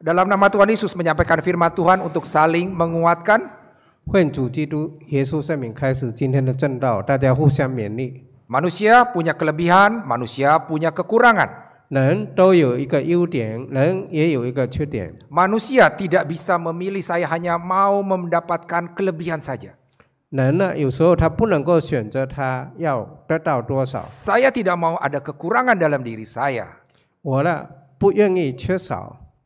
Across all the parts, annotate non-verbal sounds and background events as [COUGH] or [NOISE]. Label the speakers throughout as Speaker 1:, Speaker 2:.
Speaker 1: dalam nama Tuhan Yesus menyampaikan firman Tuhan untuk saling menguatkan. Manusia punya kelebihan, manusia punya kekurangan. Manusia tidak bisa memilih saya hanya mau mendapatkan kelebihan saja. Saya tidak mau ada kekurangan dalam diri saya. 我呢，不愿意缺少。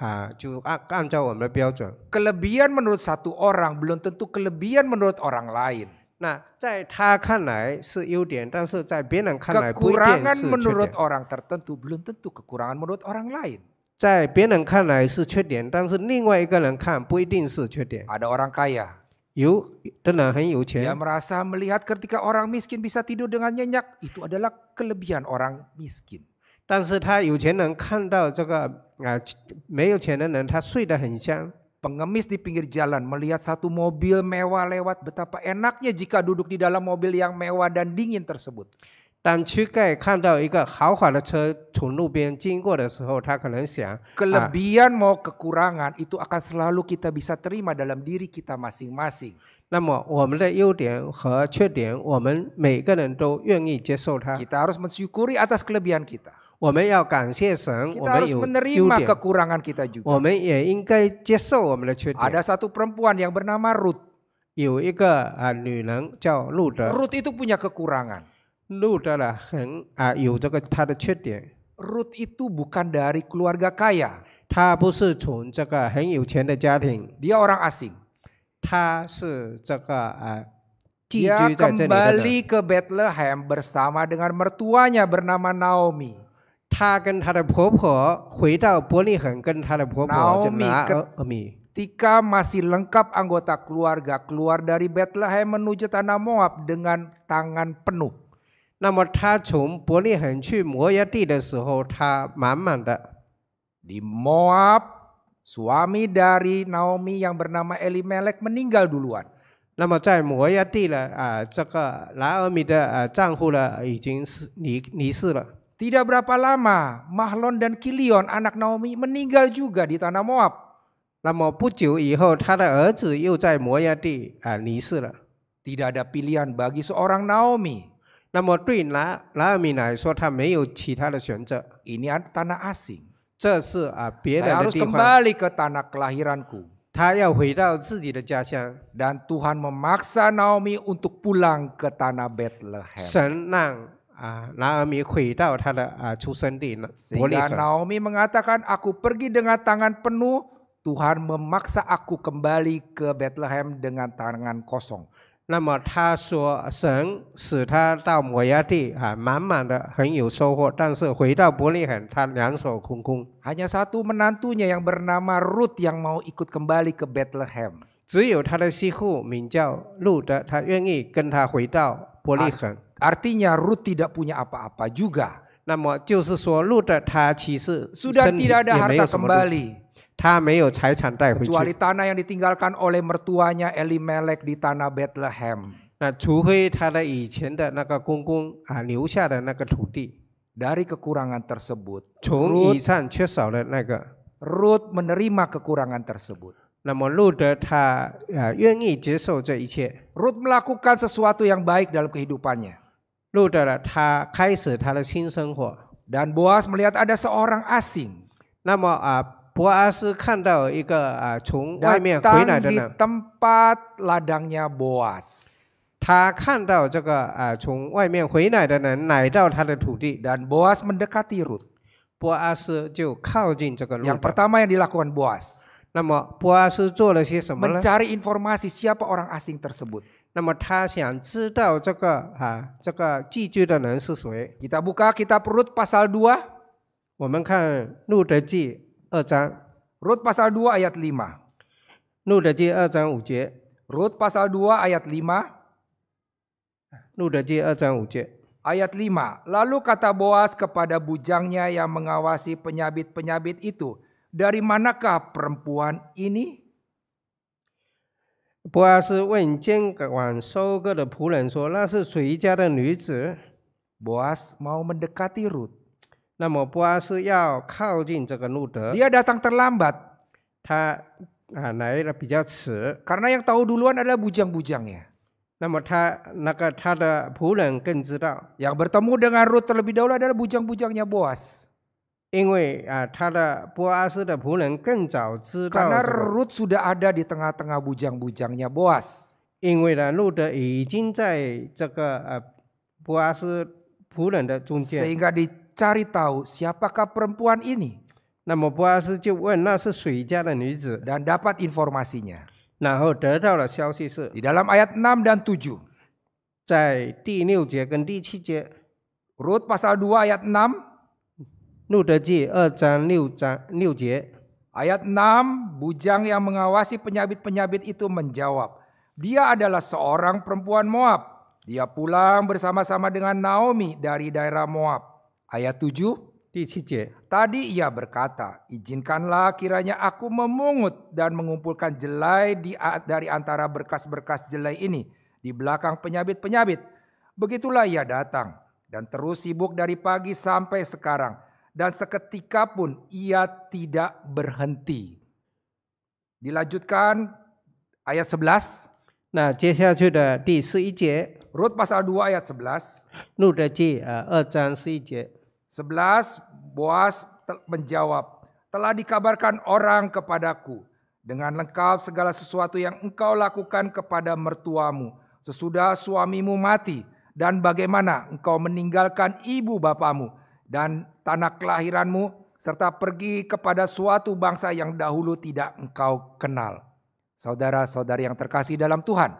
Speaker 1: 哈，就按按照我们的标准。Kelebihan menurut satu orang belum tentu kelebihan menurut orang lain. 那在他看来是优点，但是在别人看来不一定 Kekurangan menurut orang tertentu belum tentu kekurangan menurut orang lain. ada orang kaya merasa dia melihat ketika orang miskin bisa tidur dengan nyenyak itu adalah kelebihan orang miskin. Pengemis di pinggir jalan melihat satu mobil mewah lewat, betapa enaknya jika duduk di dalam mobil yang mewah dan dingin tersebut. Kelebihan mau kekurangan itu akan selalu kita bisa terima dalam diri kita masing-masing. Kita harus mensyukuri atas kelebihan kita menerima kekurangan kita juga. Ada satu perempuan yang bernama Ruth. 有一个啊女人叫路德。Ruth itu punya kekurangan. itu bukan dari keluarga kaya. orang asing.
Speaker 2: kembali
Speaker 1: ke Bethlehem bersama dengan mertuanya bernama Naomi. 她跟她的婆婆回到伯利恒，跟她的婆婆就拿阿米。Ketika masih lengkap anggota keluarga keluar dari Bethlehem menuju tanah Moab dengan tangan penuh. Di Moab, suami dari Naomi yang bernama Elimelek meninggal duluan. 那么在摩崖地呢，啊、呃，这个拿俄米的呃丈夫呢，已经是离离世了。tidak berapa lama Mahlon dan Kilion anak Naomi meninggal juga di tanah Moab. Ah, tidak ada pilihan bagi seorang Naomi. Ini tanah asing. Ah, Saya harus kembali ke tanah kelahiranku. Dan Tuhan memaksa Naomi untuk pulang ke tanah Bethlehem. 神让啊，拿俄米回到他的啊出生地伯利 Sehingga Naomi mengatakan, aku pergi dengan tangan penuh, Tuhan memaksa aku kembali ke Bethlehem dengan tangan kosong. hanya satu menantunya yang bernama Ruth yang mau ikut kembali ke Bethlehem. Bethlehem. Artinya Ruth tidak punya apa-apa juga. sudah tidak ada harta kembali. kecuali tanah yang ditinggalkan oleh mertuanya Melek di tanah Bethlehem. Dari kekurangan tersebut, Ruth, menerima kekurangan tersebut. Ruth melakukan sesuatu yang baik dalam kehidupannya dan Boas melihat ada seorang asing. 那么啊，博阿斯看到一个啊从外面回来的人。Datang di tempat ladangnya Boas. dan Boas mendekati Ruth. Yang pertama yang dilakukan Boas. Mencari informasi siapa orang asing tersebut. 那么他想知道这个啊，这个寄居的人是谁？Kita buka kitab Rut pasal 2. Rut pasal 2 ayat 5. Rut pasal 2 ayat 5. ayat 5. Lalu kata Boas kepada bujangnya yang mengawasi penyabit-penyabit itu, "Dari manakah perempuan ini?" 波阿斯问监管收割的仆人说：“那是谁家的女子？” Boas mau mendekati Ruth. datang terlambat. 他啊来的比较迟。Karena yang tahu duluan adalah bujang-bujangnya. 那么他那个他的仆人更知道。Yang bertemu dengan Ruth terlebih dahulu adalah bujang-bujangnya Boas. 因为啊，他的波阿斯的仆人更早知道。Karena Ruth sudah ada di tengah-tengah bujang-bujangnya Boas. Sehingga dicari tahu siapakah perempuan ini. Dan dapat informasinya. di dalam ayat 6 dan 7. 在第六节跟第七节。Ruth pasal 2 ayat 6 ayat 6, bujang yang mengawasi penyabit-penyabit itu menjawab, dia adalah seorang perempuan Moab. Dia pulang bersama-sama dengan Naomi dari daerah Moab. Ayat 7, Tadi ia berkata, izinkanlah kiranya aku memungut dan mengumpulkan jelai di, dari antara berkas-berkas jelai ini di belakang penyabit-penyabit. Begitulah ia datang dan terus sibuk dari pagi sampai sekarang dan seketika pun ia tidak berhenti. Dilanjutkan ayat 11. Nah, di Rut pasal 2 ayat 11. 11 Boas menjawab, telah dikabarkan orang kepadaku dengan lengkap segala sesuatu yang engkau lakukan kepada mertuamu sesudah suamimu mati dan bagaimana engkau meninggalkan ibu bapamu dan tanah kelahiranmu serta pergi kepada suatu bangsa yang dahulu tidak engkau kenal. Saudara-saudari yang terkasih dalam Tuhan.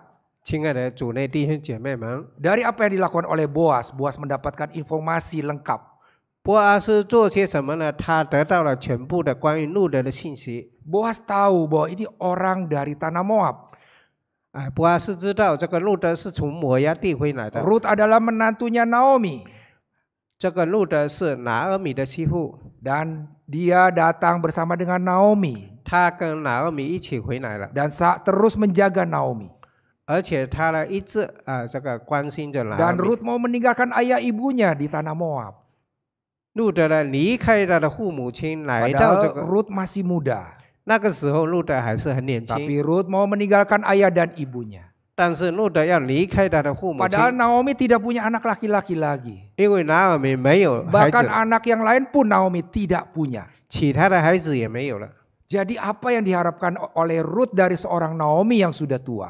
Speaker 1: Dari apa yang dilakukan oleh Boas, Boas mendapatkan informasi lengkap. Boas tahu bahwa ini orang dari tanah Moab. Boas Ruth adalah menantunya Naomi. Dan dia datang bersama dengan Naomi. 他跟拿俄米一起回来了。Dan saat terus menjaga Naomi. Dan Ruth mau meninggalkan ayah ibunya di tanah Moab. Ruth masih muda. Tapi Ruth mau meninggalkan ayah dan ibunya. Padahal Naomi tidak punya anak laki-laki lagi. Bahkan anak yang lain pun Naomi tidak punya. 其他的孩子也没有了。Jadi apa yang diharapkan oleh Ruth dari seorang Naomi yang sudah tua?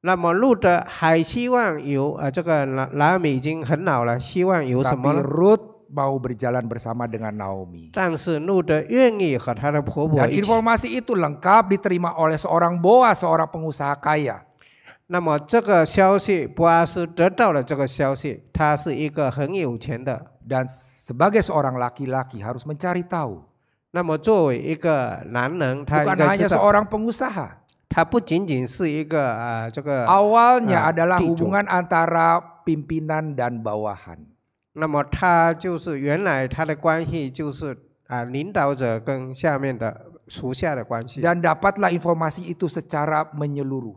Speaker 1: 那么路德还希望有呃，这个拿拿米已经很老了，希望有什么？Tapi Ruth mau berjalan bersama dengan Naomi. informasi itu lengkap diterima oleh seorang boa seorang pengusaha kaya. 那么这个消息，波阿斯得到了这个消息，他是一个很有钱的。Dan sebagai seorang laki-laki harus mencari tahu. Bukan hanya seorang pengusaha. 他不仅仅是一个啊、呃这个。Awalnya Ah, adalah hubungan antara pimpinan dan bawahan. dapatlah informasi itu secara menyeluruh.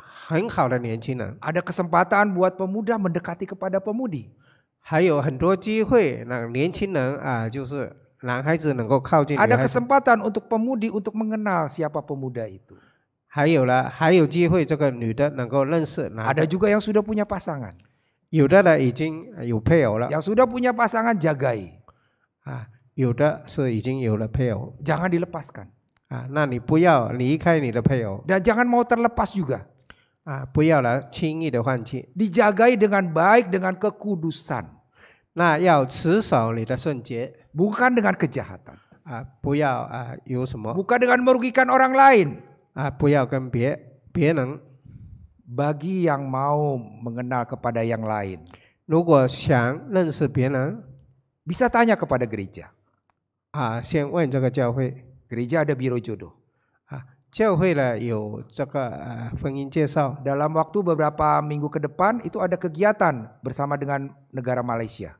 Speaker 1: Ada kesempatan buat pemuda mendekati kepada pemudi. Ada kesempatan untuk pemudi untuk mengenal siapa pemuda itu. Ada juga yang sudah punya pasangan. yang sudah punya pasangan jagai. Jangan dilepaskan. jangan mau terlepas juga. Dijagai dengan baik dengan kekudusan. Nah, Bukan dengan kejahatan. Ah, bukan dengan merugikan orang lain. Ah, 啊，不要跟别别人。Bagi yang mau mengenal kepada yang lain. bisa tanya kepada gereja. gereja ada biro jodoh. Dalam waktu beberapa minggu ke depan itu ada kegiatan bersama dengan negara Malaysia.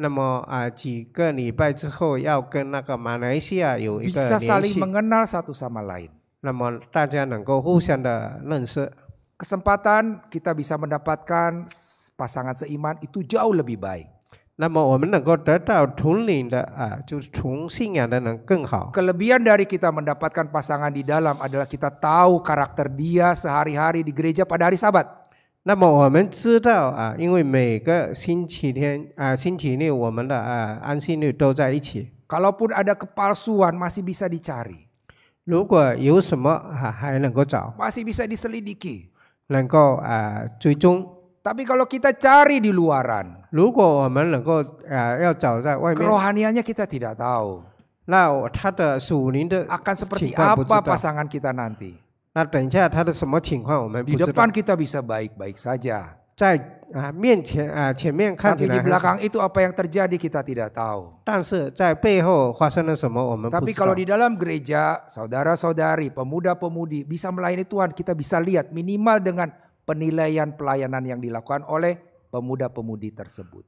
Speaker 1: 那么啊，几个礼拜之后要跟那个马来西亚有一个 Bisa saling mengenal satu sama lain. Kesempatan kita bisa mendapatkan pasangan seiman itu jauh lebih baik. Kelebihan dari kita mendapatkan pasangan di dalam adalah kita tahu karakter dia sehari-hari di gereja pada hari Sabat. Kalaupun ada kepalsuan masih bisa dicari. masih bisa diselidiki，能够啊追踪。Tapi kalau kita cari di luaran, 如果我们能够啊、呃，要找在外面。Kerohaniannya kita tidak tahu. Nah, 他的属灵的 akan seperti apa pasangan kita nanti. Nah, Di depan kita bisa baik-baik saja. 在啊面前啊前面看起来。Tapi di belakang itu apa yang terjadi kita tidak tahu. Tapi kalau di dalam gereja, saudara-saudari, pemuda-pemudi bisa melayani Tuhan, kita bisa lihat minimal dengan penilaian pelayanan yang dilakukan oleh pemuda-pemudi tersebut.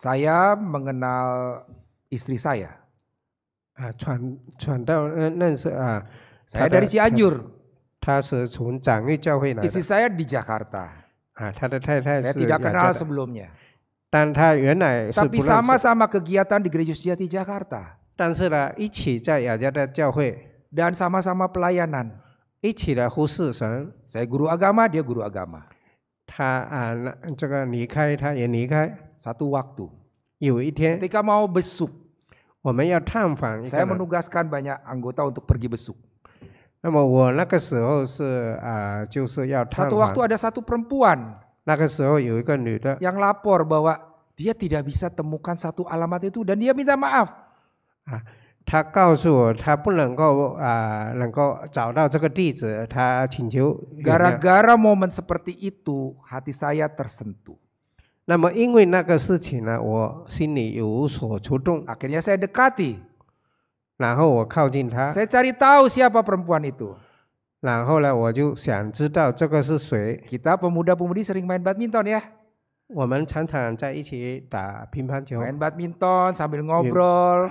Speaker 1: Saya mengenal istri saya. Saya dari Cianjur. Istri saya di Jakarta. Saya tidak kenal sebelumnya. Tapi sama sama kegiatan di Gereja Sejati Jakarta Dan sama sama-sama pelayanan. Saya guru agama, dia guru agama. satu waktu. Ketika mau besuk, Saya menugaskan banyak anggota untuk pergi besuk. Satu waktu ada satu perempuan. Yang lapor bahwa dia tidak bisa temukan satu alamat itu dan dia minta maaf. 他告诉我他不能够啊、呃，能够找到这个地址，他请求。Gara-gara momen seperti itu hati saya tersentuh. 那么因为那个事情呢，我心里有所触动。Akhirnya saya dekati. 然后我靠近他。Saya cari tahu siapa perempuan itu. 然后呢，我就想知道这个是谁。Kita pemuda-pemudi sering main badminton ya. 我们常常在一起打乒乓球。Main badminton sambil ngobrol.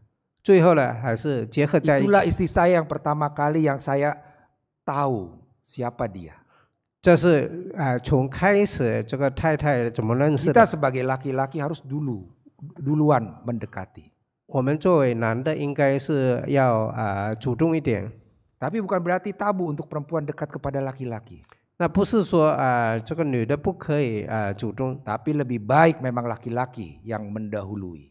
Speaker 1: 最后呢，还是结合在一起。Itulah istri saya yang pertama kali yang saya tahu siapa dia. Kita sebagai laki-laki harus dulu duluan mendekati。我们作为男的应该是要啊、呃、主动一点。Tapi bukan berarti tabu untuk perempuan dekat kepada laki-laki. lebih baik memang laki-laki yang mendahului.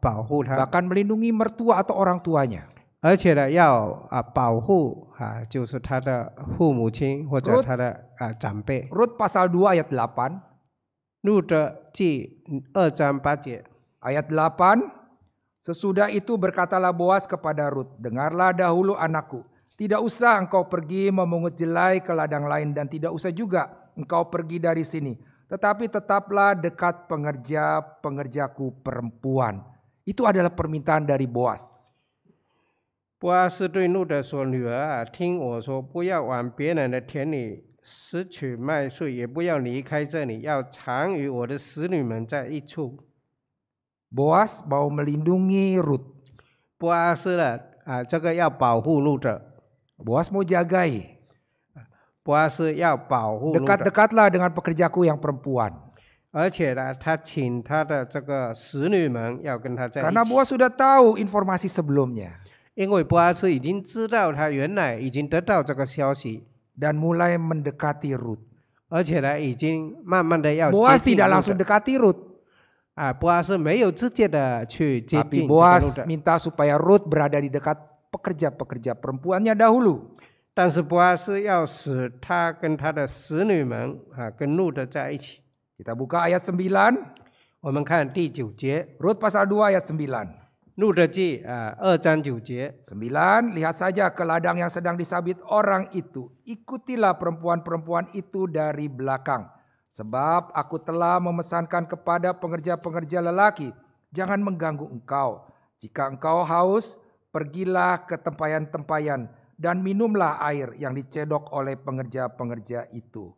Speaker 1: Bahkan melindungi mertua atau orang tuanya。而且呢，要啊保护啊，就是他的父母亲或者他的啊长辈。Rut pasal 2 ayat 8。路德记二章八节。Ayat 8. Sesudah itu berkatalah Boas kepada Rut, dengarlah dahulu anakku. Tidak usah engkau pergi memungut jelai ke ladang lain dan tidak usah juga engkau pergi dari sini. Tetapi tetaplah dekat pengerja-pengerjaku perempuan itu adalah permintaan dari Boas. Boas mau melindungi Rut. Boas Boas mau jagai. Boas dekat dekatlah dengan pekerjaku yang perempuan. Karena Boaz sudah tahu informasi sebelumnya. Dan mulai mendekati Ruth. Boaz tidak langsung dekati Ruth. 啊，波阿斯没有直接的去接近。Tapi Boaz minta supaya Ruth berada di dekat pekerja-pekerja perempuannya dahulu. 但是波阿斯要使他跟他的使女们啊，跟路德在一起。kita buka ayat 9. Rut pasal 2 ayat 9. 9. Ah, lihat saja ke ladang yang sedang disabit orang itu. Ikutilah perempuan-perempuan itu dari belakang. Sebab aku telah memesankan kepada pengerja-pengerja lelaki, jangan mengganggu engkau. Jika engkau haus, pergilah ke tempayan-tempayan dan minumlah air yang dicedok oleh pengerja-pengerja itu.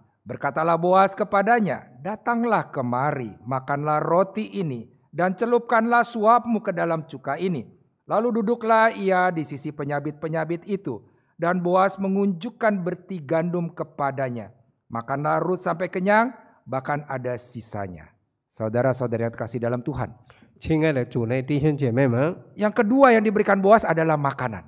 Speaker 1: Berkatalah Boas kepadanya, "Datanglah kemari, makanlah roti ini, dan celupkanlah suapmu ke dalam cuka ini." Lalu duduklah ia di sisi penyabit-penyabit itu, dan Boas mengunjukkan berti gandum kepadanya. Makanlah Rut sampai kenyang, bahkan ada sisanya. saudara saudara yang terkasih dalam Tuhan. Yang kedua yang diberikan Boas adalah makanan.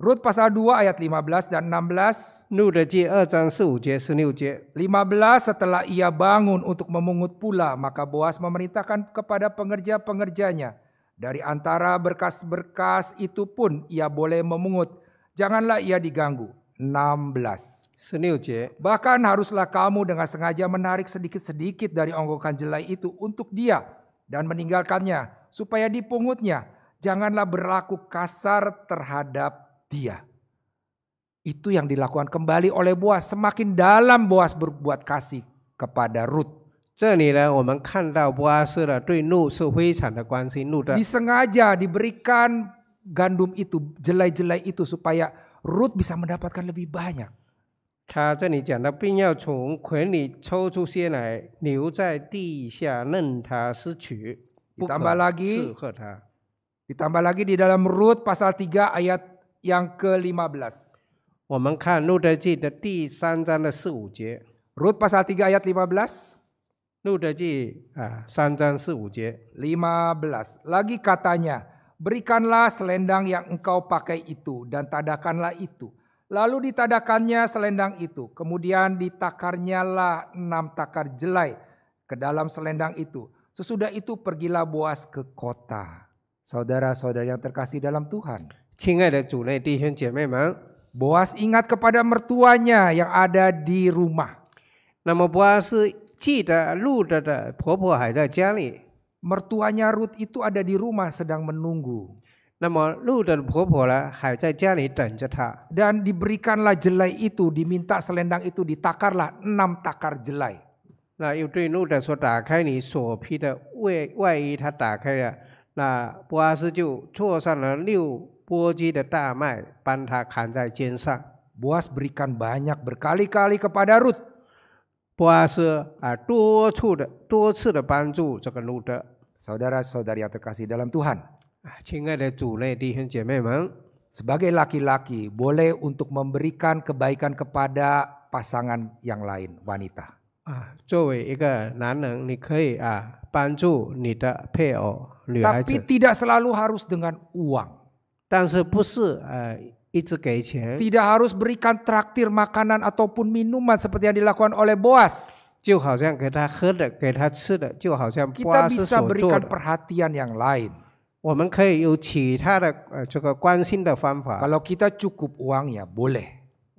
Speaker 1: Rut pasal 2 ayat 15 dan 16. 路的记二章十五节、十六节。15 e setelah ia bangun untuk memungut pula, maka Boas memerintahkan kepada pengerja-pengerjanya. Dari antara berkas-berkas itu pun ia boleh memungut. Janganlah ia diganggu. 16. Senilce. Bahkan haruslah kamu dengan sengaja menarik sedikit-sedikit dari onggokan jelai itu untuk dia dan meninggalkannya supaya dipungutnya janganlah berlaku kasar terhadap dia. Itu yang dilakukan kembali oleh Boas. Semakin dalam Boas berbuat kasih kepada Ruth. Disengaja diberikan gandum itu jelai-jelai itu supaya Ruth bisa mendapatkan lebih banyak. lagi, Ditambah lagi di dalam Rut pasal 3 ayat yang ke-15. Rut pasal 3 ayat 15. 15. Lagi katanya, berikanlah selendang yang engkau pakai itu dan tadakanlah itu. Lalu ditadakannya selendang itu, kemudian ditakarnyalah enam takar jelai ke dalam selendang itu. Sesudah itu pergilah Boas ke kota. Saudara-saudara yang terkasih dalam Tuhan. Boas ingat kepada mertuanya yang ada di rumah. Boas mertuanya Ruth itu ada di rumah sedang menunggu. dan diberikanlah jelai itu, diminta selendang itu ditakarlah enam takar jelai. Nah, itu sudah wai, wai, 那又对路德说：“打开你所披的外外衣。”他打开了，那波阿斯就坐上了六波基的大麦，帮他扛在肩上。Boas berikan banyak berkali-kali kepada Ruth. Boas saudari yang terkasih dalam Tuhan. Sebagai laki laki-laki boleh untuk memberikan kebaikan kepada pasangan yang lain, wanita. 啊，作为一个男人，你可以啊帮助你的配偶、女孩子。Tapi tidak selalu harus dengan uang. tidak harus berikan traktir makanan ataupun minuman seperti yang dilakukan oleh Boas. perhatian yang lain. kita cukup uangnya boleh.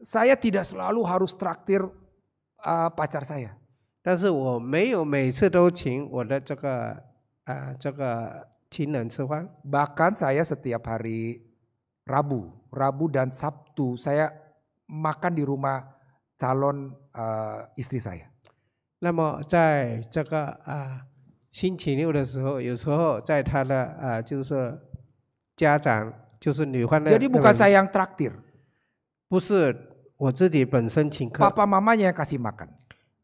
Speaker 1: saya tidak selalu harus traktir uh, pacar saya. Bahkan saya setiap hari Rabu, Rabu dan Sabtu saya makan di rumah calon uh, istri saya. Jadi bukan saya yang traktir. 不是我自己本身请客，爸爸妈妈也给他吃。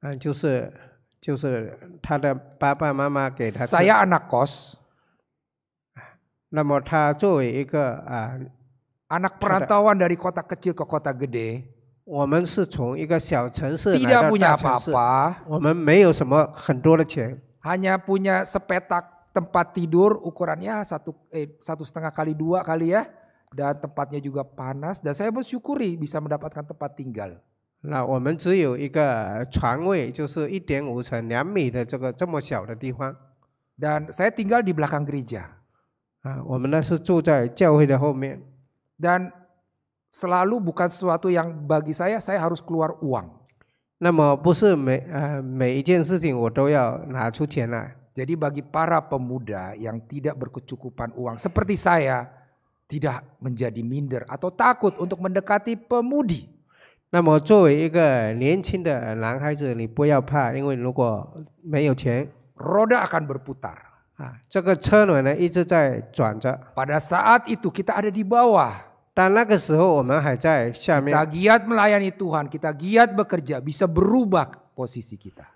Speaker 1: 嗯，就是就是他的爸爸妈妈给他。saya anak kos。那么他作为一个啊，anak perantauan dari kota kecil ke kota gede, tidak punya 城市，apa-apa, 我们没有什么很多的钱，hanya punya sepetak tempat tidur ukurannya satu eh satu setengah kali dua kali ya, dan tempatnya juga panas dan saya bersyukuri bisa mendapatkan tempat tinggal. Nah, Dan saya tinggal di belakang gereja. Dan selalu bukan sesuatu yang bagi saya saya harus keluar uang. Jadi bagi para pemuda yang tidak berkecukupan uang seperti saya, tidak menjadi minder atau takut untuk mendekati pemudi. Roda akan berputar Pada saat itu kita ada di bawah. kita giat melayani Tuhan, kita giat bekerja, bisa berubah posisi kita.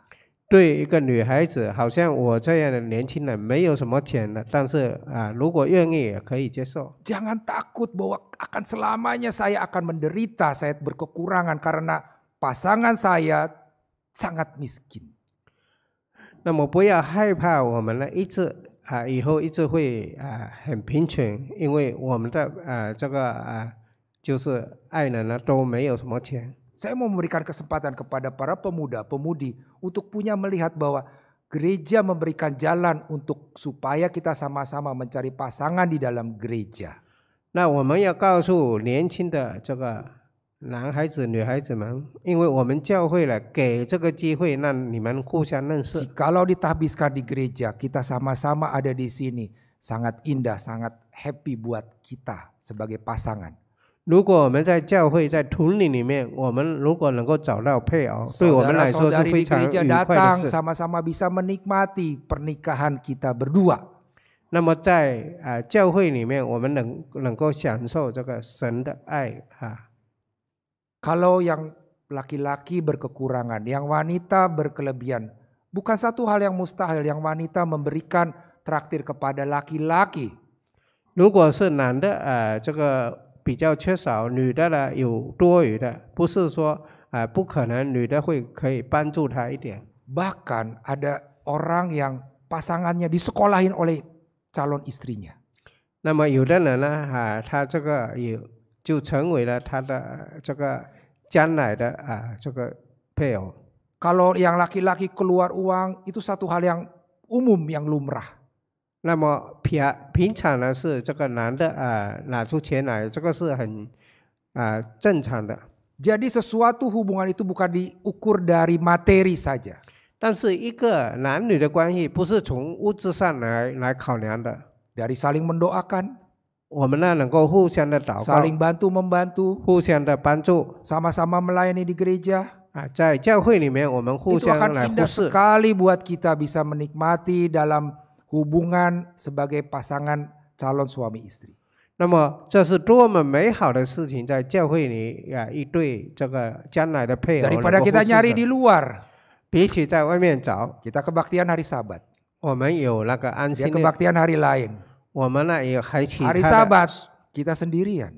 Speaker 1: 对一个女孩子，好像我这样的年轻人，没有什么钱了。但是啊，如果愿意，可以接受。Jangan takut bahwa akan selamanya saya akan menderita saya berkekurangan karena pasangan saya sangat miskin。那么不要害怕，我们呢一直啊，以后一直会啊很贫穷，因为我们的呃这个啊就是爱人呢都没有什么钱。Saya mau memberikan kesempatan kepada para pemuda-pemudi untuk punya melihat bahwa gereja memberikan jalan untuk supaya kita sama-sama mencari pasangan di dalam gereja. Nah, 我们要告诉年轻的这个男孩子、女孩子们，因为我们教会了给这个机会，让你们互相认识。Kalau ditahbiskan di gereja, kita sama-sama ada di sini, sangat indah, sangat happy buat kita sebagai pasangan. 如果我们在教会在屯里里面我们如果能够找到配偶对我们来说是非常愉快的事 sama sama bisa menikmati pernikahan kita berdua。那么在啊教会里面，我们能能够享受这个神的爱啊。Kalau yang laki-laki berkekurangan, yang wanita berkelebihan, bukan satu hal yang mustahil yang wanita memberikan traktir kepada laki-laki. 如果是男的，呃，这个比较缺少，女的呢有多余的，不是说啊、呃、不可能女的会可以帮助他一点。Bahkan ada orang yang pasangannya disekolahin oleh calon istrinya. 那么有的人呢，啊，他这个有就成为了他的这个将来的啊这个配偶。Kalau yang laki-laki keluar uang itu satu hal yang umum yang lumrah. 那么平平常呢是这个男的啊、呃、拿出钱来，这个是很啊、呃、正常的。Jadi sesuatu hubungan itu bukan diukur dari materi saja. 但是一个男女的关系不是从物质上来来考量的。Dari saling mendoakan. 我们呢能够互相的祷告。Saling bantu membantu. 互相的帮助。Sama-sama melayani di gereja. 啊，在教会里面我们互相来服侍。Itu akan indah sekali buat kita bisa menikmati dalam hubungan sebagai pasangan calon suami istri. daripada kita nyari di luar，比起在外面找，kita kebaktian hari Sabat，我们有那个安息 kebaktian hari lain，我们呢也还请 hari Sabat kita sendirian，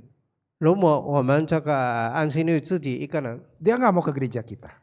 Speaker 1: 如果我们这个安息日自己一个人，dia nggak mau ke gereja kita。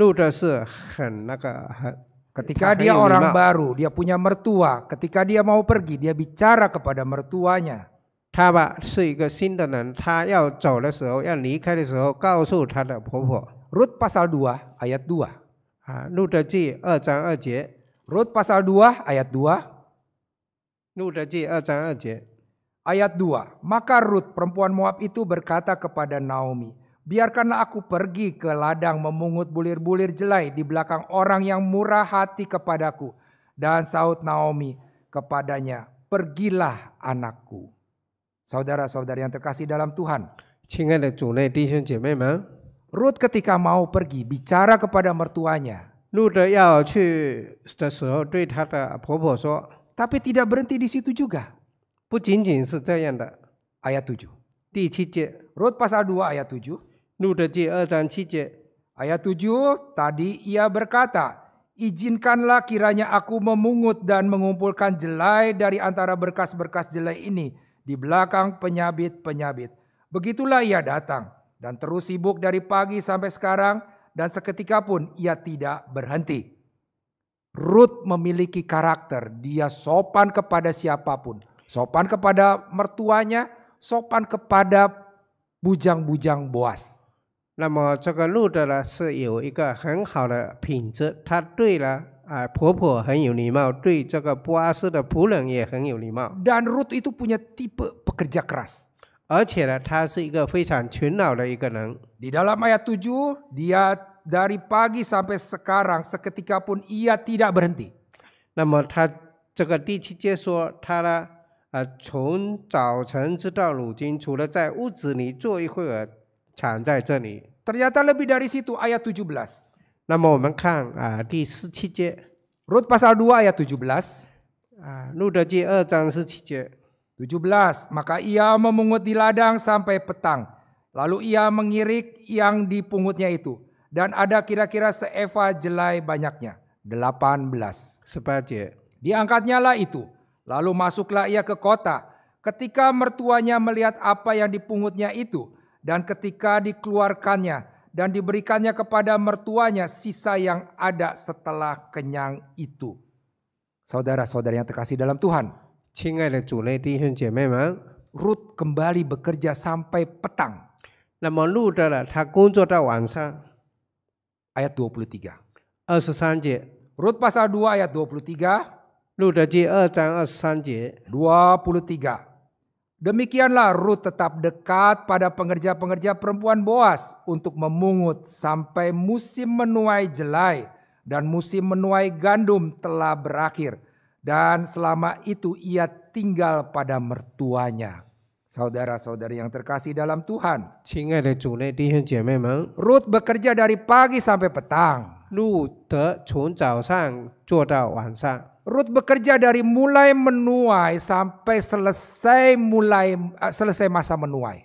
Speaker 1: lu udah sehen, ketika dia orang baru, dia punya mertua. Ketika dia mau pergi, dia bicara kepada mertuanya. Rut pasal 2 ayat 2. Ah, Rut pasal 2 ayat 2. ayat 2. Maka Rut perempuan Moab itu berkata kepada Naomi, Biarkanlah aku pergi ke ladang memungut bulir-bulir jelai di belakang orang yang murah hati kepadaku. Dan saut Naomi kepadanya, pergilah anakku. saudara saudara yang terkasih dalam Tuhan. Ruth ketika mau pergi bicara kepada mertuanya. Tapi tidak berhenti di situ juga. Ayat 7. Ruth pasal 2 ayat 7. Eh, ayat 7 tadi ia berkata, "Izinkanlah kiranya aku memungut dan mengumpulkan jelai dari antara berkas-berkas jelai ini di belakang penyabit-penyabit." Begitulah ia datang dan terus sibuk dari pagi sampai sekarang dan seketika pun ia tidak berhenti. Ruth memiliki karakter, dia sopan kepada siapapun, sopan kepada mertuanya, sopan kepada bujang-bujang Boas. 那么这个路的呢是有一个很好的品质，他对呢啊婆婆很有礼貌，对这个波阿斯的仆人也很有礼貌。Dan Ruth itu punya tipe pekerja keras，而且呢他是一个非常勤劳的一个人。Di dalam ayat tujuh, dia dari pagi sampai sekarang seketika pun ia tidak berhenti。那么他这个第七节说他呢啊从早晨直到如今，除了在屋子里坐一会儿，躺在这里。Ternyata lebih dari situ ayat 17. Ah, Rut pasal 2 ayat 17. 17. Ah, eh, maka ia memungut di ladang sampai petang. Lalu ia mengirik yang dipungutnya itu. Dan ada kira-kira seeva jelai banyaknya. 18. Sebaje. lah itu. Lalu masuklah ia ke kota. Ketika mertuanya melihat apa yang dipungutnya itu, dan ketika dikeluarkannya dan diberikannya kepada mertuanya sisa yang ada setelah kenyang itu. Saudara-saudara yang terkasih dalam Tuhan. Ruth kembali bekerja sampai petang. Ayat 23. Ruth pasal 2 ayat 23. 23. Demikianlah Ruth tetap dekat pada pengerja-pengerja perempuan Boas untuk memungut sampai musim menuai jelai dan musim menuai gandum telah berakhir. Dan selama itu ia tinggal pada mertuanya. Saudara-saudari yang terkasih dalam Tuhan. Ruth bekerja dari pagi sampai petang. Ruth bekerja dari mulai menuai sampai selesai mulai eh, selesai masa menuai.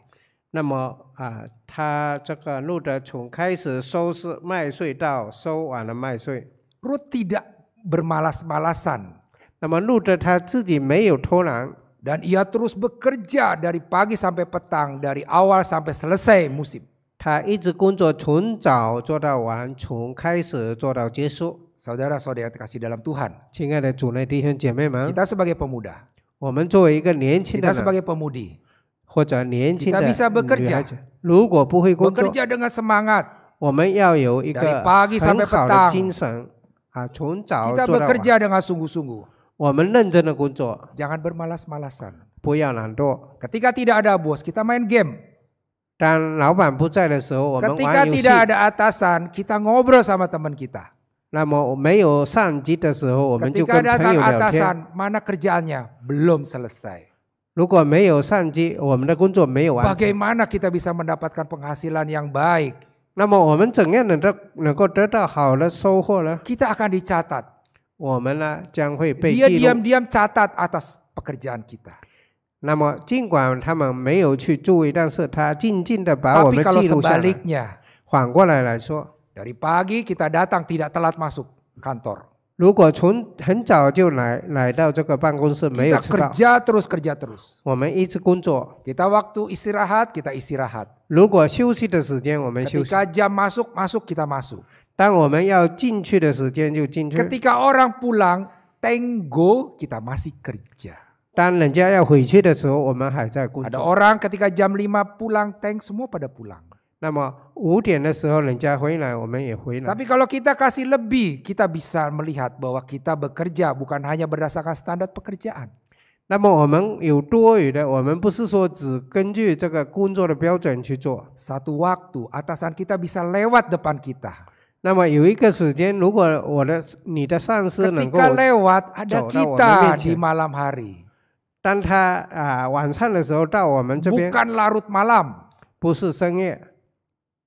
Speaker 1: rut tidak bermalas-malasan. Dan ia terus bekerja dari pagi sampai petang, dari awal sampai selesai musim. 他一直工作，从早做到晚，从开始做到结束。Saudara-saudara yang terkasih dalam Tuhan. Kita sebagai pemuda. Kita sebagai pemudi. Kita bisa bekerja. Bekerja dengan semangat. Dari pagi sampai petang. Kita bekerja dengan sungguh-sungguh. Jangan bermalas Ketika tidak ada bos, kita main game. 当老板不在的时候，我们 Ketika tidak ada atasan, kita ngobrol sama teman kita. 那么没有上级的时候，我们就跟朋友聊天。mana kerjaannya belum selesai。如果没有上级，我们的工作没有完成。Bagaimana kita bisa mendapatkan penghasilan yang baik？那么我们怎样能得能够得到好的收获呢？Kita akan dicatat。我们呢将会被 Dia diam-diam catat atas pekerjaan kita。那么尽管他们没有去注意，但是他静静的把我们记录下来。反过来来说。dari pagi kita datang tidak telat masuk kantor. Kita kerja terus kerja terus. kita waktu istirahat kita istirahat. ketika jam masuk masuk kita masuk. ketika orang pulang tenggo kita masih kerja. Ada orang ketika jam 5 pulang tank semua pada pulang. Tapi kalau kita kasih lebih, kita bisa melihat bahwa kita bekerja bukan hanya berdasarkan standar pekerjaan. 那么我们有多余的，我们不是说只根据这个工作的标准去做。Satu waktu atasan kita bisa lewat depan kita. 那么有一个时间，如果我的你的上司能够 Ketika lewat ada kita di malam hari, 当他啊、晚上的时候到我们这边，bukan larut malam.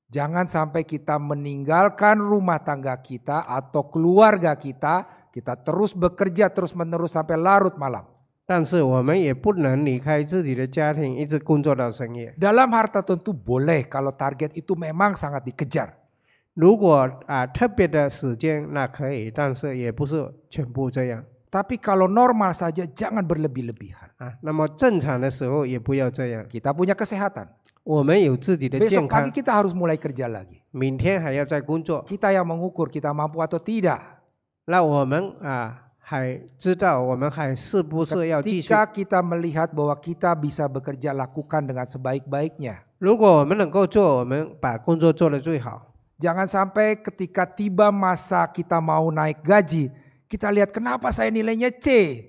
Speaker 1: Jangan sampai kita meninggalkan rumah tangga kita atau keluarga kita, kita terus bekerja terus-menerus sampai larut malam. Dalam harta tentu boleh kalau target itu memang sangat dikejar. 如果啊特别的时间那可以，但是也不是全部这样。Tapi kalau normal saja jangan berlebih-lebihan. Ah, kita punya kesehatan. Besok pagi kita harus mulai kerja lagi. kita yang mengukur kita mampu atau tidak. Ketika kita melihat bahwa kita bisa bekerja lakukan dengan sebaik-baiknya. Jangan sampai ketika tiba masa kita mau naik gaji, kita lihat kenapa saya nilainya C.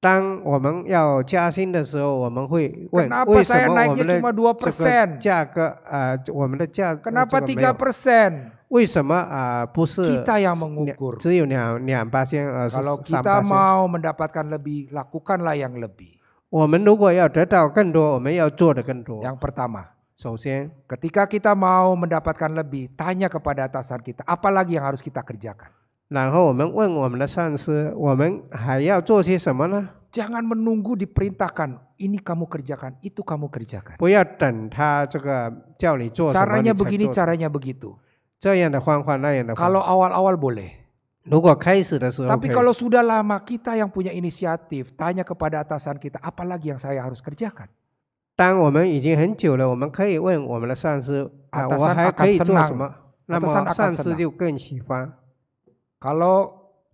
Speaker 1: 当我们要加薪的时候，我们会问为什么我们的这个价格啊、呃，我们的价格 Kenapa 3%? 为什么啊、呃、不是 kita yang mengukur. 只有两两八千而是 Kalau kita mau mendapatkan lebih, lakukanlah yang lebih. 我们如果要得到更多，我们要做的更多。Yang pertama. 首先，ketika kita mau mendapatkan lebih, tanya kepada atasan kita, apa lagi yang harus kita kerjakan? 然后我们问我们的上司，我们还要做些什么呢？Jangan menunggu diperintahkan, ini kamu kerjakan, itu kamu kerjakan. Caranya begini, caranya begitu. Kalau awal awal-awal boleh. Tapi kalau sudah lama kita yang punya inisiatif, tanya kepada atasan kita, apalagi yang saya harus kerjakan. 当我们已经很久了，我们可以问我们的上司啊，我 Atasan akan 做 senang. 什么？那 Atasan 么 akan senang. Kalau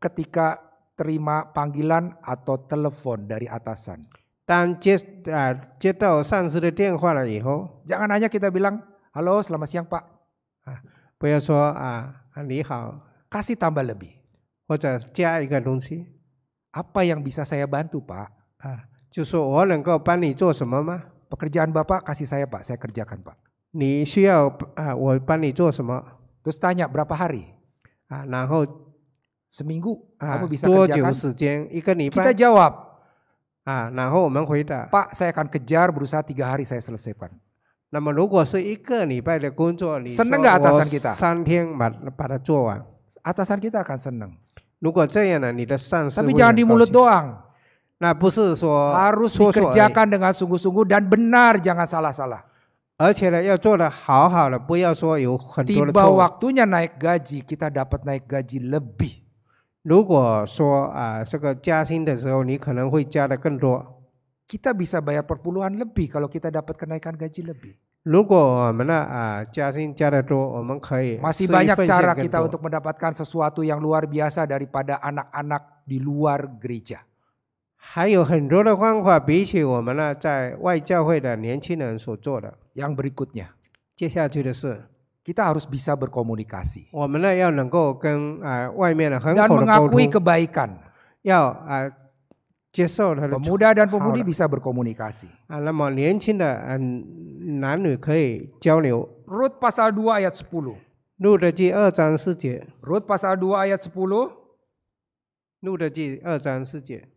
Speaker 1: ketika terima panggilan atau telepon dari atasan. Ah, jangan hanya kita bilang, halo selamat siang pak, ah, ah, Kasih tambah lebih. Apa yang bisa saya bantu pak? Pekerjaan bapak kasih saya pak, saya kerjakan pak. 你需要啊我帮你做什么 Terus tanya berapa hari? 啊？然后 seminggu ah, kamu bisa kerjakan? Kita jawab. Ah, nah, Pak, saya akan kejar berusaha tiga hari saya selesaikan. Seneng hari, atasan kita? Atasan kita akan seneng. Tapi jangan di mulut doang. Nah, harus dikerjakan dengan sungguh-sungguh dan benar, jangan salah-salah. Tiba waktunya naik gaji, kita dapat naik gaji lebih. 如果说啊，这个加薪的时候，你可能会加的更多。Kita bisa bayar perpuluhan lebih kalau kita dapat kenaikan gaji lebih. masih banyak cara kita untuk mendapatkan sesuatu yang luar biasa daripada anak-anak di luar gereja. 还有很多的方法，比起我们呢在外教会的年轻人所做的。Yang berikutnya，接下去的是 kita harus bisa berkomunikasi. Dan mengakui kebaikan. Pemuda dan pemudi bisa berkomunikasi. Rut pasal 2 ayat 10. Rut pasal 2 ayat 10.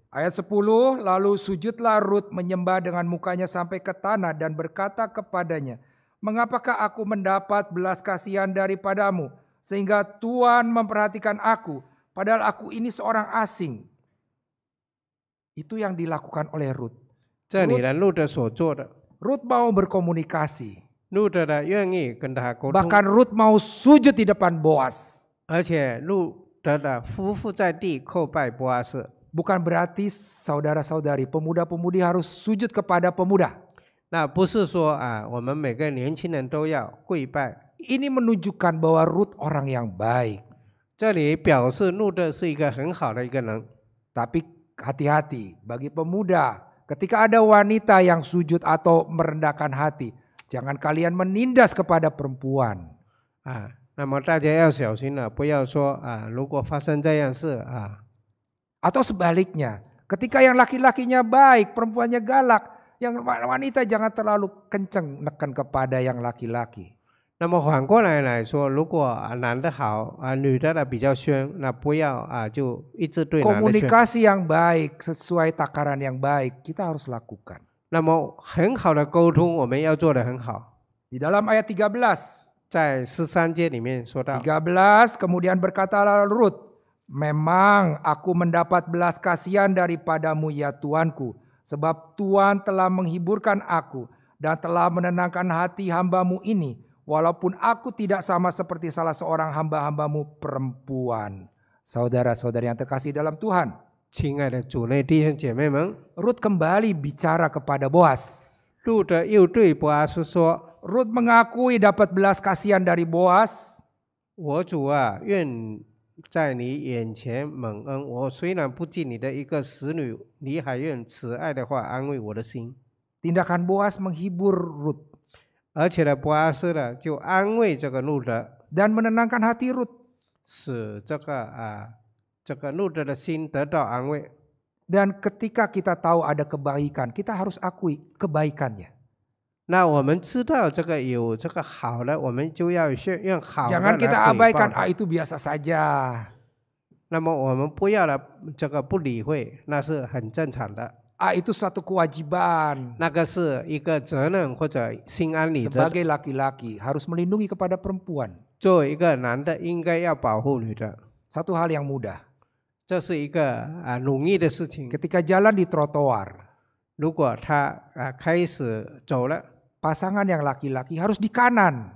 Speaker 1: Ayat 10, lalu sujudlah Rut menyembah dengan mukanya sampai ke tanah dan berkata kepadanya, Mengapakah aku mendapat belas kasihan daripadamu sehingga Tuhan memperhatikan aku padahal aku ini seorang asing. Itu yang dilakukan oleh Ruth. Ruth, Ruth mau berkomunikasi. Iya Bahkan Ruth mau sujud di depan Boas. Bukan berarti saudara-saudari pemuda-pemudi harus sujud kepada pemuda. Nah, Ini menunjukkan bahwa Ruth orang yang baik. Jadi, Tapi hati hati-hati bagi pemuda, ketika ada wanita yang sujud atau merendahkan hati, jangan kalian menindas kepada perempuan. Ah, 那么大家要小心了，不要说啊，如果发生这样事啊。Atau sebaliknya, ketika yang laki-lakinya baik, perempuannya galak, yang wanita jangan terlalu kenceng neken kepada yang laki-laki. 那么反过来来说，如果啊男的好啊，女的呢比较凶，那不要啊就一直对男的 Komunikasi yang baik sesuai takaran yang baik kita harus lakukan. di dalam ayat 13在十三节里面说到13 kemudian berkatalah Rut, memang aku mendapat belas kasihan daripadamu ya Tuanku. Sebab Tuhan telah menghiburkan aku dan telah menenangkan hati hambamu ini. Walaupun aku tidak sama seperti salah seorang hamba-hambamu perempuan. Saudara-saudari yang terkasih dalam Tuhan. Ruth kembali bicara kepada Boas. Ruth mengakui dapat belas kasihan dari Boas. 我主啊，愿在你眼前蒙恩。我虽然不近你的一个使女，你还用慈爱的话安慰我的心。Tindakan Boas menghibur Ruth. menenangkan hati Ruth. 使这个啊，这个路德的心得到安慰。Dan ketika kita tahu ada kebaikan, kita harus akui kebaikannya. Jangan kita abaikan ah itu biasa saja. itu satu kewajiban. laki laki-laki harus melindungi kepada perempuan. hal yang mudah. jalan di trotoar pasangan yang laki-laki harus di kanan.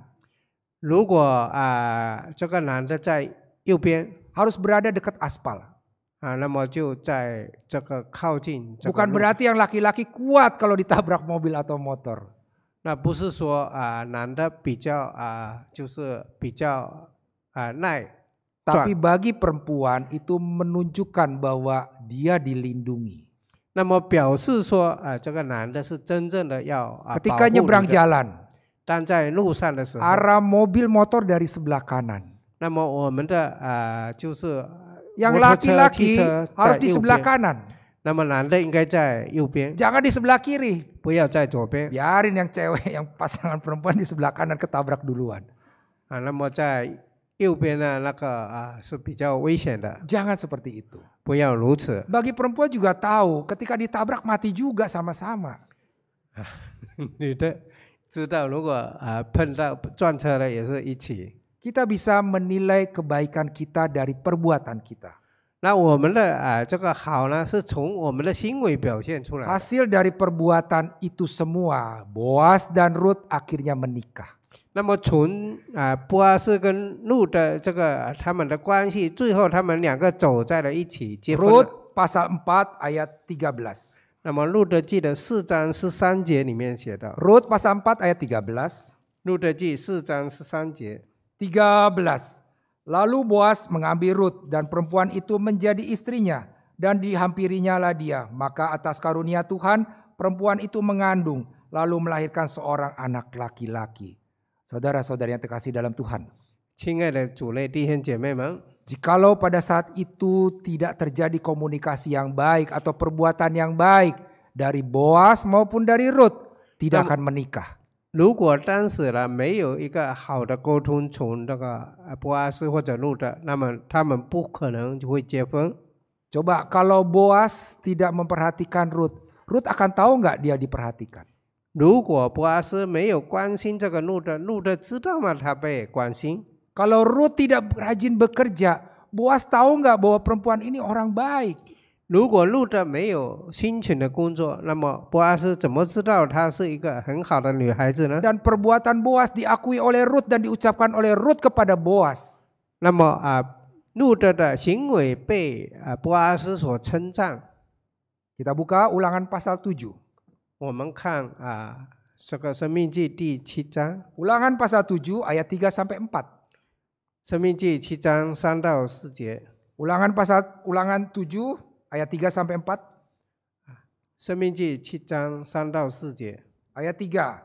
Speaker 1: harus berada dekat aspal. Bukan berarti yang laki-laki kuat kalau ditabrak mobil atau motor. bukan Tapi bagi perempuan itu menunjukkan bahwa dia dilindungi. 那么表示说啊，这个男的是真正的要啊 [LAUGHS] Ketika nyebrang jalan，但在路上的时候，arah mobil motor dari sebelah yang laki laki-laki harus di sebelah kanan。那么男的应该在右边，jangan di sebelah kiri。不要在左边。biarin yang cewek [LAUGHS] yang pasangan perempuan di sebelah kanan ketabrak duluan。啊，那么在 Jangan seperti itu. Bagi perempuan juga tahu, ketika ditabrak mati juga sama-sama. [LAUGHS] Kita bisa menilai kebaikan kita dari perbuatan kita. Hasil dari perbuatan itu semua, Boas dan Ruth akhirnya menikah. 那么从啊波阿士跟路的这个他们的关系，最后他们两个走在了一起，结婚了。pasal 4 ayat tiga 那么路德记的四章十三节里面写到。Rut pasal 4 ayat tiga 13. belas. Lalu Boas mengambil Rut dan perempuan itu menjadi istrinya dan dihampirinya lah dia. Maka atas karunia Tuhan perempuan itu mengandung lalu melahirkan seorang anak laki-laki. Saudara-saudari yang terkasih dalam Tuhan. Jikalau pada saat itu tidak terjadi komunikasi yang baik atau perbuatan yang baik dari Boas maupun dari Ruth, tidak akan menikah. 如果当时呢没有一个好的沟通，从这个呃波阿斯或者路德，那么他们不可能就会结婚。Coba kalau Boas tidak memperhatikan Ruth, Ruth akan tahu nggak dia diperhatikan? 如果博阿斯没有关心这个路德，路德知道吗？他被关心。Kalau Ruth tidak rajin bekerja, Boas tahu nggak bahwa perempuan ini orang baik? tidak Dan perbuatan Boas diakui oleh Ruth dan diucapkan oleh Ruth kepada Boas. Kita buka ulangan pasal 7. Ulangan pasal 7 ayat 3 sampai Ulangan pasal Ulangan 7 ayat 3 sampai ayat 3.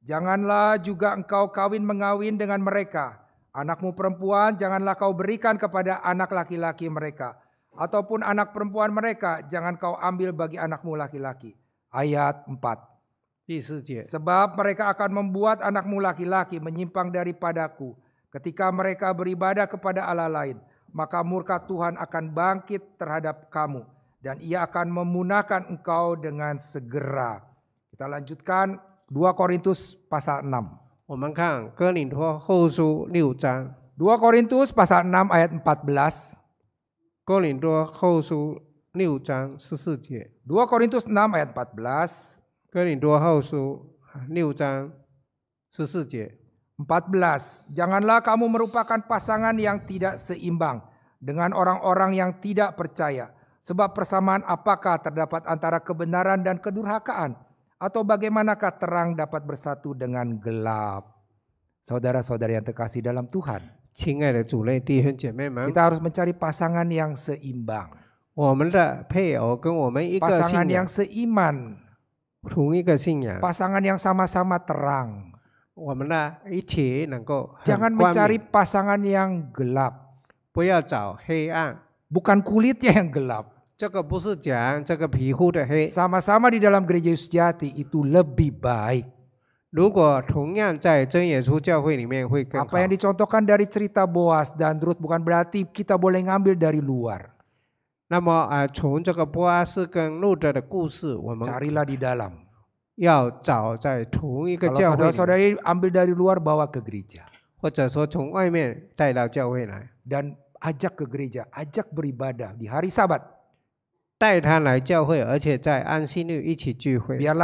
Speaker 1: Janganlah juga engkau kawin mengawin dengan mereka. Anakmu perempuan janganlah kau berikan kepada anak laki-laki mereka ataupun anak perempuan mereka jangan kau ambil bagi anakmu laki-laki ayat 4. Sebab mereka akan membuat anakmu laki-laki menyimpang daripadaku ketika mereka beribadah kepada Allah lain. Maka murka Tuhan akan bangkit terhadap kamu dan ia akan memunahkan engkau dengan segera. Kita lanjutkan 2 Korintus pasal 6. 2 Korintus pasal 6 ayat 14. 哥林多后书六章十四节。2 Korintus 6 ayat 14哥林多后书六章十四节。14. Janganlah kamu merupakan pasangan yang tidak seimbang dengan orang-orang yang tidak percaya. Sebab persamaan apakah terdapat antara kebenaran dan kedurhakaan? Atau bagaimanakah terang dapat bersatu dengan gelap? Saudara-saudara yang terkasih dalam Tuhan. Kita harus mencari pasangan yang seimbang. 我们的配偶跟我们一个信仰，yang pasangan yang seiman, 同一个信仰，pasangan yang sama-sama terang. mencari pasangan yang gelap. 不要找黑暗。Bukan kulitnya yang gelap. 这个不是讲这个皮肤的黑，Sama-sama di dalam gereja Yesus sejati itu lebih baik，如果同样在真耶稣教会里面会更好。Apa yang dicontohkan dari cerita Boas dan Ruth bukan berarti kita boleh ngambil dari luar. 那么啊，从这个波阿斯跟路德的故事，我们 carilah di dalam. 要找在同一个教会 Kalau saudari ambil dari luar bawa ke gereja Dan ajak ke gereja, ajak beribadah di hari Sabat. Biarlah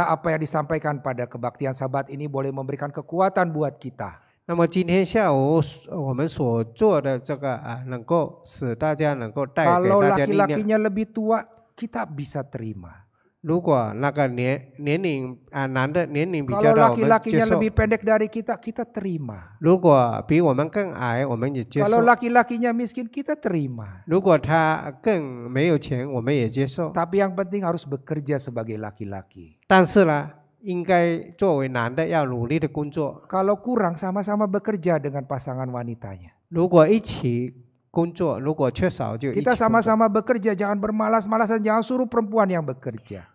Speaker 1: apa yang disampaikan pada kebaktian Sabat ini boleh memberikan kekuatan buat kita. 那么今天下午我们所做的这个啊，能够使大家能够带给大家力量。Kalau laki-lakinya lebih tua, kita bisa terima. 如果那个年年龄啊，男的年龄比较大，我们接受。Kalau laki-lakinya lebih pendek dari kita, kita terima. 如果比我们更矮，我们也接受。Kalau laki-lakinya miskin, kita terima. 如果他更没有钱，我们也接受。Tapi yang penting harus bekerja sebagai laki-laki. 但是呢。kalau kurang sama-sama bekerja dengan pasangan wanitanya. 如果一起工作，如果缺少就 Kita sama-sama bekerja, jangan bermalas-malasan, jangan suruh perempuan yang bekerja.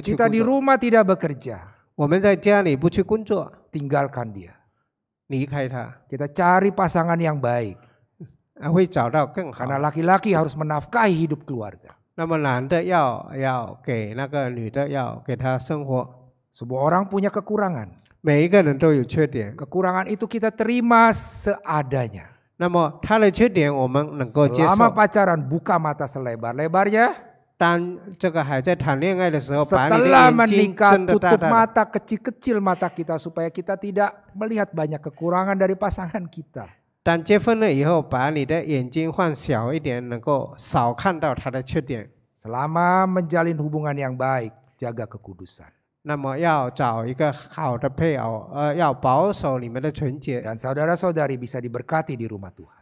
Speaker 1: Kita di rumah tidak bekerja, 我们在家里不去工作，tinggalkan dia. cari pasangan yang baik [LAUGHS] Karena laki laki-laki harus menafkahi hidup keluarga. 那么男的要要给那个女的要给她生活。Semua orang punya kekurangan. Kekurangan itu kita terima seadanya. Selama pacaran buka mata selebar-lebarnya. Setelah menikah tutup mata kecil-kecil mata kita supaya kita tidak melihat banyak kekurangan dari pasangan kita. 但结婚了以后，把你的眼睛换小一点，能够少看到他的缺点。Selama menjalin hubungan yang baik, jaga kekudusan. 那么要找一个好的配偶，呃，要保守你们的纯洁。Dan saudara-saudari bisa diberkati di rumah Tuhan.